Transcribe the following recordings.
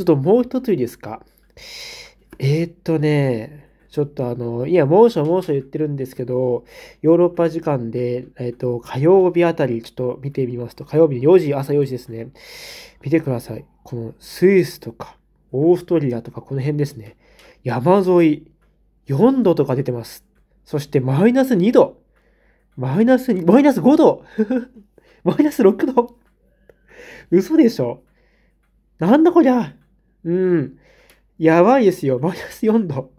ちょっともう一ついいですか。えー、っとね、ちょっとあの、いや、猛暑猛暑言ってるんですけど、ヨーロッパ時間で、えっ、と、火曜日あたり、ちょっと見てみますと、火曜日4時、朝4時ですね。見てください。このスイスとか、オーストリアとか、この辺ですね。山沿い、4度とか出てます。そして、マイナス2度。マイナス、マイナス5度 マイナス6度嘘でしょなんだこりゃうん。やばいですよ。マイナス4度。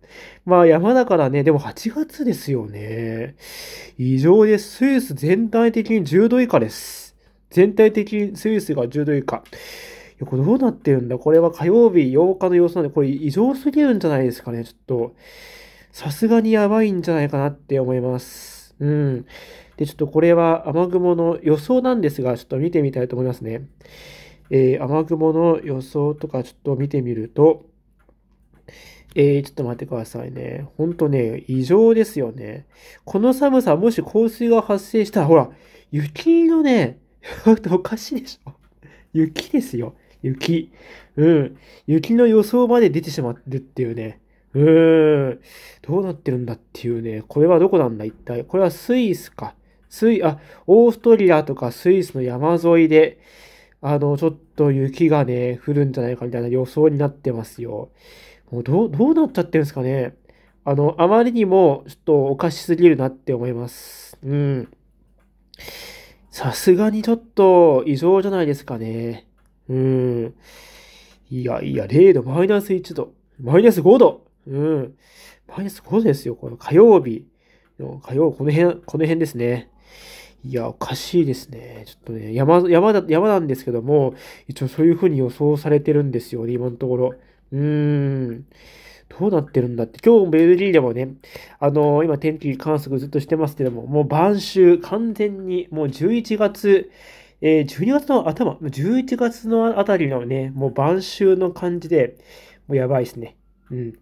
まあ山だからね、でも8月ですよね。異常です。スイス全体的に10度以下です。全体的にスイスが10度以下。これどうなってるんだこれは火曜日8日の様子なんで、これ異常すぎるんじゃないですかね。ちょっと、さすがにやばいんじゃないかなって思います。うん。で、ちょっとこれは雨雲の予想なんですが、ちょっと見てみたいと思いますね。えー、雨雲の予想とかちょっと見てみると、えー、ちょっと待ってくださいね。ほんとね、異常ですよね。この寒さ、もし降水が発生したら、ほら、雪のね、おかしいでしょ。雪ですよ。雪。うん。雪の予想まで出てしまってるっていうね。うーん。どうなってるんだっていうね。これはどこなんだ一体。これはスイスか。スイ、あ、オーストリアとかスイスの山沿いで、あの、ちょっと雪がね、降るんじゃないかみたいな予想になってますよ。もうどう、どうなっちゃってるんですかね。あの、あまりにも、ちょっとおかしすぎるなって思います。うん。さすがにちょっと異常じゃないですかね。うん。いやいや、0度、マイナス1度、マイナス5度。うん。マイナス5度ですよ、この火曜日。火曜、この辺、この辺ですね。いや、おかしいですね。ちょっとね、山、山だ、山なんですけども、一応そういうふうに予想されてるんですよね、今のところ。うーん。どうなってるんだって。今日もベルギーでもね、あのー、今天気観測ずっとしてますけども、もう晩秋、完全に、もう11月、えー、12月の頭、11月のあたりのね、もう晩秋の感じで、もうやばいですね。うん。